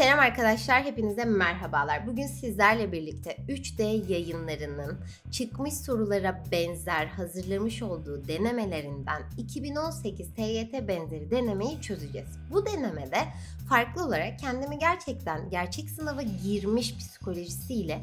Selam arkadaşlar, hepinize merhabalar. Bugün sizlerle birlikte 3D yayınlarının çıkmış sorulara benzer hazırlamış olduğu denemelerinden 2018 TYT benzeri denemeyi çözeceğiz. Bu denemede farklı olarak kendimi gerçekten gerçek sınava girmiş psikolojisiyle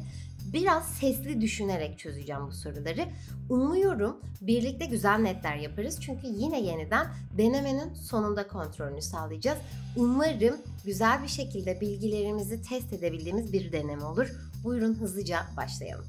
Biraz sesli düşünerek çözeceğim bu soruları. Umuyorum birlikte güzel netler yaparız. Çünkü yine yeniden denemenin sonunda kontrolünü sağlayacağız. Umarım güzel bir şekilde bilgilerimizi test edebildiğimiz bir deneme olur. Buyurun hızlıca başlayalım.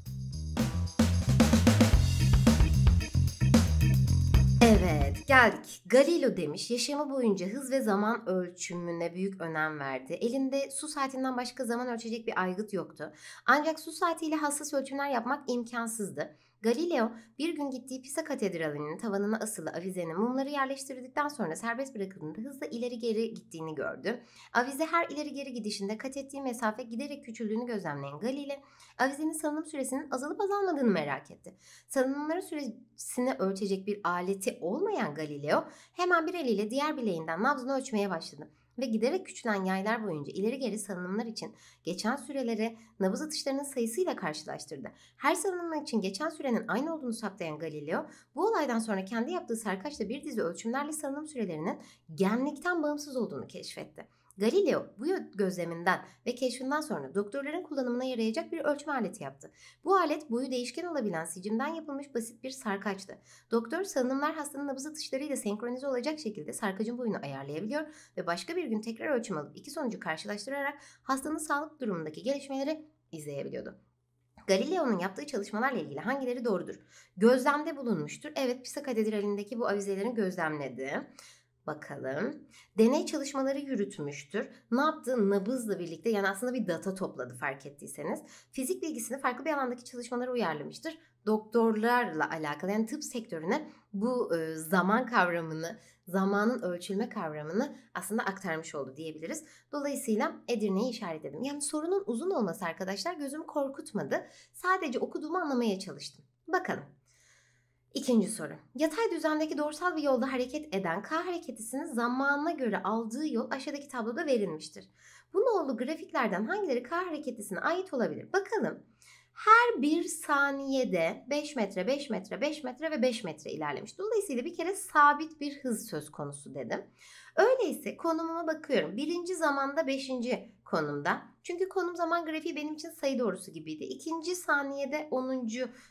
Evet geldik. Galileo demiş yaşamı boyunca hız ve zaman ölçümüne büyük önem verdi. Elinde su saatinden başka zaman ölçecek bir aygıt yoktu. Ancak su saatiyle hassas ölçümler yapmak imkansızdı. Galileo bir gün gittiği Pisa Katedrali'nin tavanına asılı avizene mumları yerleştirdikten sonra serbest bırakıldığında hızla ileri geri gittiğini gördü. Avize her ileri geri gidişinde kat ettiği mesafe giderek küçüldüğünü gözlemleyen Galileo, avizenin salınım süresinin azalıp azalmadığını merak etti. Salınımları süresini ölçecek bir aleti olmayan Galileo hemen bir eliyle diğer bileğinden nabzını ölçmeye başladı ve giderek küçülen yaylar boyunca ileri geri salınımlar için geçen süreleri nabız atışlarının sayısıyla karşılaştırdı. Her salınım için geçen sürenin aynı olduğunu saptayan Galileo, bu olaydan sonra kendi yaptığı serkaçla bir dizi ölçümlerle salınım sürelerinin genlikten bağımsız olduğunu keşfetti. Galileo bu gözleminden ve keşfinden sonra doktorların kullanımına yarayacak bir ölçme aleti yaptı. Bu alet boyu değişken olabilen sicimden yapılmış basit bir sarkaçtı. Doktor salınımlar hastanın nabız atışlarıyla senkronize olacak şekilde sarkacın boyunu ayarlayabiliyor ve başka bir gün tekrar ölçüm alıp iki sonucu karşılaştırarak hastanın sağlık durumundaki gelişmeleri izleyebiliyordu. Galileo'nun yaptığı çalışmalarla ilgili hangileri doğrudur? Gözlemde bulunmuştur. Evet, Pisa Katedrali'ndeki bu avizelerin gözlemledi. Bakalım. Deney çalışmaları yürütmüştür. Ne yaptı? Nabızla birlikte yani aslında bir data topladı fark ettiyseniz. Fizik bilgisini farklı bir alandaki çalışmalara uyarlamıştır. Doktorlarla alakalı yani tıp sektörüne bu e, zaman kavramını, zamanın ölçülme kavramını aslında aktarmış oldu diyebiliriz. Dolayısıyla Edirne'yi işaret edin. Yani sorunun uzun olması arkadaşlar gözümü korkutmadı. Sadece okuduğumu anlamaya çalıştım. Bakalım. İkinci soru. Yatay düzendeki doğrusal bir yolda hareket eden K hareketisinin zamanına göre aldığı yol aşağıdaki tabloda verilmiştir. Bu nolu grafiklerden hangileri K hareketisine ait olabilir? Bakalım. Her bir saniyede 5 metre, 5 metre, 5 metre ve 5 metre ilerlemiş. Dolayısıyla bir kere sabit bir hız söz konusu dedim. Öyleyse konumuma bakıyorum. Birinci zamanda 5 konumda. Çünkü konum zaman grafiği benim için sayı doğrusu gibiydi. İkinci saniyede 10.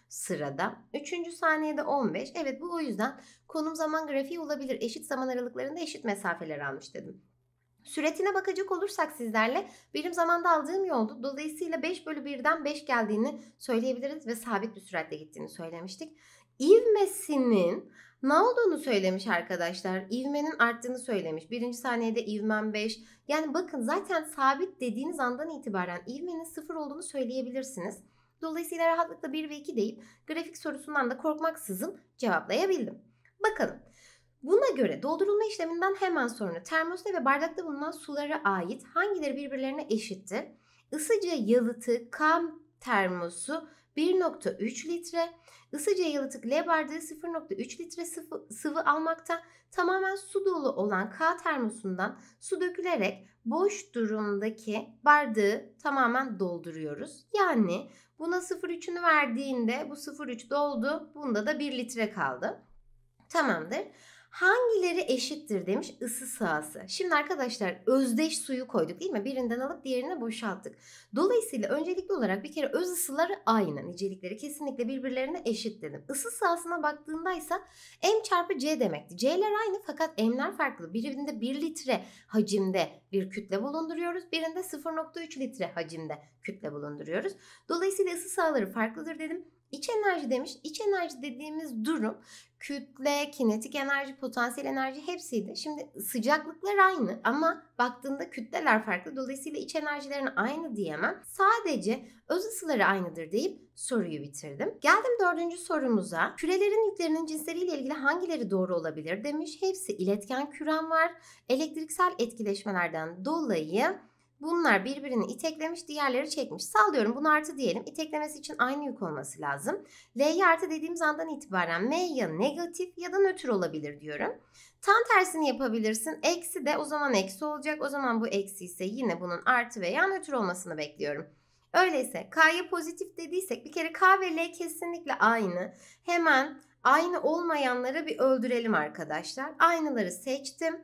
sırada. Üçüncü saniyede 15. Evet bu o yüzden konum zaman grafiği olabilir. Eşit zaman aralıklarında eşit mesafeler almış dedim. Süretine bakacak olursak sizlerle birim zamanda aldığım yoldu. Dolayısıyla 5 bölü 1'den 5 geldiğini söyleyebiliriz ve sabit bir süratle gittiğini söylemiştik. İvmesinin ne olduğunu söylemiş arkadaşlar. İvmenin arttığını söylemiş. Birinci saniyede ivmen 5. Yani bakın zaten sabit dediğiniz andan itibaren ivmenin 0 olduğunu söyleyebilirsiniz. Dolayısıyla rahatlıkla 1 ve 2 deyip grafik sorusundan da korkmaksızın cevaplayabildim. Bakalım. Buna göre doldurulma işleminden hemen sonra termosta ve bardakta bulunan sulara ait hangileri birbirlerine eşitti? Isıcı yalıtı, kam termosu 1.3 litre, ısıca yalıtık L bardağı 0.3 litre sıvı, sıvı almakta. Tamamen su dolu olan K termosundan su dökülerek boş durumdaki bardağı tamamen dolduruyoruz. Yani buna 0.3'ünü verdiğinde bu 0.3 doldu, bunda da 1 litre kaldı. Tamamdır. Hangileri eşittir demiş ısı sahası. Şimdi arkadaşlar özdeş suyu koyduk değil mi? Birinden alıp diğerine boşalttık. Dolayısıyla öncelikli olarak bir kere öz ısıları aynı. Nicelikleri kesinlikle birbirlerine eşit dedim. Isı sahasına baktığında ise M çarpı C demekti. C'ler aynı fakat M'ler farklı. Birinde 1 litre hacimde bir kütle bulunduruyoruz. Birinde 0.3 litre hacimde kütle bulunduruyoruz. Dolayısıyla ısı sahaları farklıdır dedim. İç enerji demiş. İç enerji dediğimiz durum kütle, kinetik enerji, potansiyel enerji hepsiydi. Şimdi sıcaklıklar aynı ama baktığında kütleler farklı. Dolayısıyla iç enerjilerin aynı diyemem. Sadece öz ısıları aynıdır deyip soruyu bitirdim. Geldim dördüncü sorumuza. Kürelerin yüklerinin cinsleriyle ilgili hangileri doğru olabilir demiş. Hepsi iletken küren var. Elektriksel etkileşmelerden dolayı Bunlar birbirini iteklemiş, diğerleri çekmiş. Sallıyorum bunu artı diyelim. İteklemesi için aynı yük olması lazım. L'yi artı dediğimiz andan itibaren M ya negatif ya da nötr olabilir diyorum. Tam tersini yapabilirsin. Eksi de o zaman eksi olacak. O zaman bu eksi ise yine bunun artı veya nötr olmasını bekliyorum. Öyleyse K'ya pozitif dediysek bir kere K ve L kesinlikle aynı. Hemen aynı olmayanları bir öldürelim arkadaşlar. Aynıları seçtim.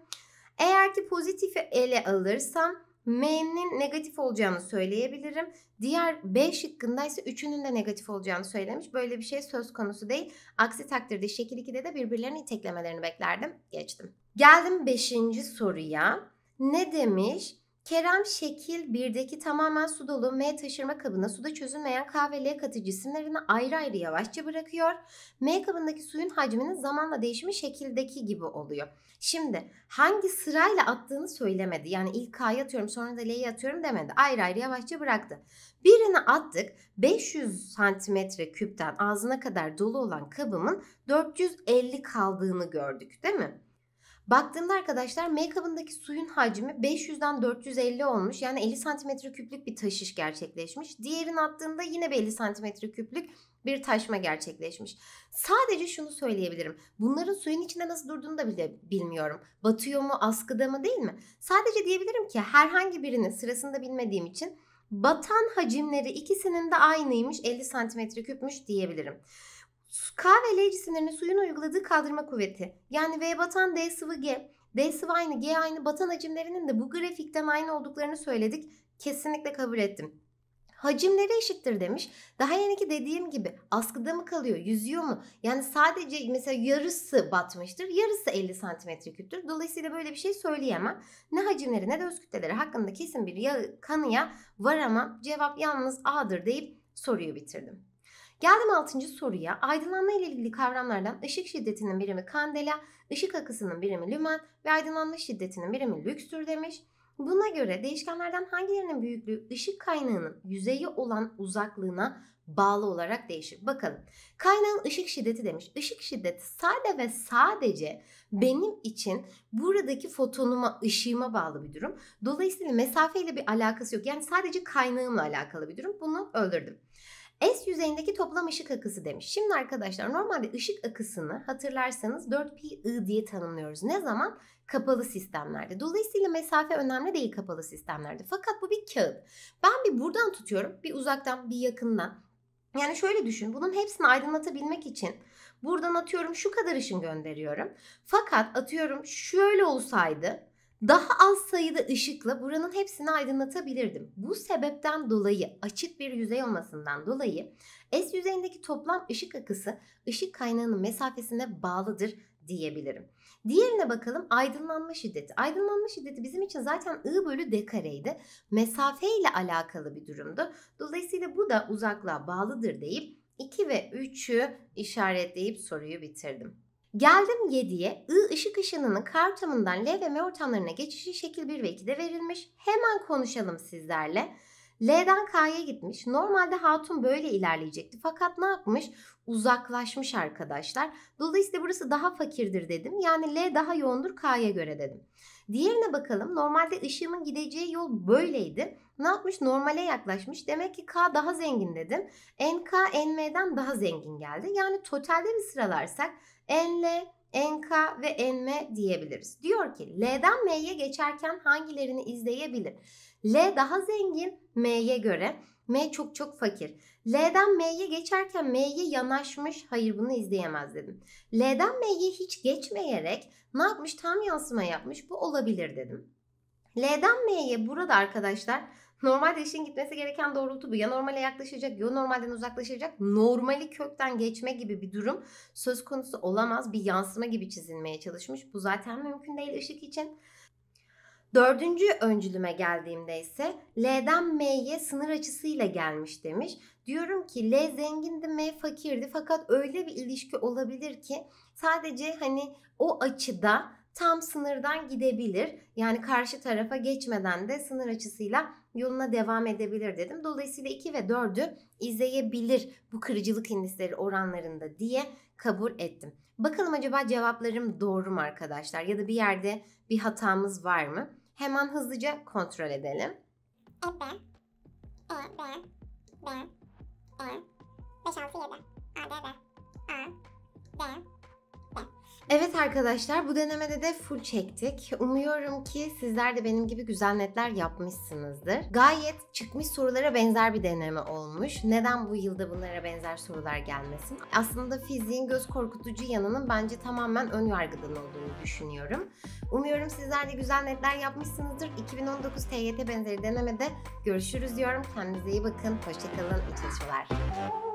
Eğer ki pozitifi ele alırsam M'nin negatif olacağını söyleyebilirim. Diğer B şıkkında ise üçünün de negatif olacağını söylemiş. Böyle bir şey söz konusu değil. Aksi takdirde şekil 2'de de birbirlerini iteklemelerini beklerdim. Geçtim. Geldim 5. soruya. Ne demiş? Kerem şekil 1'deki tamamen su dolu M taşırma kabına suda çözünmeyen K ve L katı cisimlerini ayrı ayrı yavaşça bırakıyor. M kabındaki suyun hacminin zamanla değişimi şekildeki gibi oluyor. Şimdi hangi sırayla attığını söylemedi. Yani ilk K'yı atıyorum sonra da L'yi atıyorum demedi. Ayrı ayrı yavaşça bıraktı. Birini attık 500 santimetre küpten ağzına kadar dolu olan kabımın 450 kaldığını gördük değil mi? Baktığımda arkadaşlar make-up'ındaki suyun hacmi 500'den 450 olmuş. Yani 50 santimetre küplük bir taşış gerçekleşmiş. Diğerini attığında yine 50 santimetre küplük bir taşma gerçekleşmiş. Sadece şunu söyleyebilirim. Bunların suyun içinde nasıl durduğunu da bile bilmiyorum. Batıyor mu, askıda mı değil mi? Sadece diyebilirim ki herhangi birini sırasında bilmediğim için batan hacimleri ikisinin de aynıymış 50 santimetre küpmüş diyebilirim. K ve L cisimlerine suyun uyguladığı kaldırma kuvveti. Yani V batan D sıvı G. D sıvı aynı G aynı batan hacimlerinin de bu grafikten aynı olduklarını söyledik. Kesinlikle kabul ettim. Hacimleri eşittir demiş. Daha yeni ki dediğim gibi askıda mı kalıyor, yüzüyor mu? Yani sadece mesela yarısı batmıştır, yarısı 50 santimetre küptür. Dolayısıyla böyle bir şey söyleyemem. Ne hacimleri ne de öz kütleleri hakkında kesin bir kanıya varamam. Cevap yalnız A'dır deyip soruyu bitirdim. Geldim 6. soruya. Aydınlanma ile ilgili kavramlardan ışık şiddetinin birimi kandela, ışık akısının birimi lümen ve aydınlanma şiddetinin birimi lükstür demiş. Buna göre değişkenlerden hangilerinin büyüklüğü ışık kaynağının yüzeyi olan uzaklığına bağlı olarak değişir. Bakalım. Kaynağın ışık şiddeti demiş. Işık şiddeti sade ve sadece benim için buradaki fotonuma, ışığıma bağlı bir durum. Dolayısıyla mesafeyle bir alakası yok. Yani sadece kaynağımla alakalı bir durum. Bunu öldürdüm. S yüzeyindeki toplam ışık akısı demiş. Şimdi arkadaşlar normalde ışık akısını hatırlarsanız 4pi diye tanımlıyoruz. Ne zaman? Kapalı sistemlerde. Dolayısıyla mesafe önemli değil kapalı sistemlerde. Fakat bu bir kağıt. Ben bir buradan tutuyorum, bir uzaktan, bir yakından. Yani şöyle düşün. Bunun hepsini aydınlatabilmek için buradan atıyorum şu kadar ışın gönderiyorum. Fakat atıyorum şöyle olsaydı daha az sayıda ışıkla buranın hepsini aydınlatabilirdim. Bu sebepten dolayı açık bir yüzey olmasından dolayı S yüzeyindeki toplam ışık akısı ışık kaynağının mesafesine bağlıdır diyebilirim. Diğerine bakalım aydınlanma şiddeti. Aydınlanma şiddeti bizim için zaten I bölü D kareydi. Mesafe ile alakalı bir durumdu. Dolayısıyla bu da uzaklığa bağlıdır deyip 2 ve 3'ü işaretleyip soruyu bitirdim. Geldim 7'ye I ışık ışınının kavramından L ve M ortamlarına geçişi şekil 1 ve 2'de verilmiş. Hemen konuşalım sizlerle. L'den K'ya gitmiş. Normalde hatun böyle ilerleyecekti. Fakat ne yapmış? Uzaklaşmış arkadaşlar. Dolayısıyla burası daha fakirdir dedim. Yani L daha yoğundur K'ya göre dedim. Diğerine bakalım. Normalde ışığımın gideceği yol böyleydi. Ne yapmış? Normale yaklaşmış. Demek ki K daha zengin dedim. NK, NM'den daha zengin geldi. Yani totalde bir sıralarsak NL, NK ve NM diyebiliriz. Diyor ki L'den M'ye geçerken hangilerini izleyebilir? L daha zengin M'ye göre. M çok çok fakir. L'den M'ye geçerken M'ye yanaşmış. Hayır bunu izleyemez dedim. L'den M'ye hiç geçmeyerek ne yapmış? Tam yansıma yapmış. Bu olabilir dedim. L'den M'ye burada arkadaşlar normalde işin gitmesi gereken doğrultu bu. Ya normale yaklaşacak ya normalden uzaklaşacak. Normali kökten geçme gibi bir durum söz konusu olamaz. Bir yansıma gibi çizilmeye çalışmış. Bu zaten mümkün değil ışık için. Dördüncü öncülüme geldiğimde ise L'den M'ye sınır açısıyla gelmiş demiş. Diyorum ki L zengindi M fakirdi fakat öyle bir ilişki olabilir ki sadece hani o açıda tam sınırdan gidebilir. Yani karşı tarafa geçmeden de sınır açısıyla yoluna devam edebilir dedim. Dolayısıyla 2 ve 4'ü izleyebilir bu kırıcılık indisleri oranlarında diye kabul ettim. Bakalım acaba cevaplarım doğru mu arkadaşlar ya da bir yerde bir hatamız var mı? Hemen hızlıca kontrol edelim. Epe, e, b, b, e, 5, 6, 7, a, d, d, e. a, d, Evet arkadaşlar bu denemede de full çektik. Umuyorum ki sizler de benim gibi güzel netler yapmışsınızdır. Gayet çıkmış sorulara benzer bir deneme olmuş. Neden bu yılda bunlara benzer sorular gelmesin? Aslında fiziğin göz korkutucu yanının bence tamamen ön yargıdan olduğunu düşünüyorum. Umuyorum sizler de güzel netler yapmışsınızdır. 2019 TYT benzeri denemede görüşürüz diyorum. Kendinize iyi bakın. Hoşçakalın. İyi çalışmalar.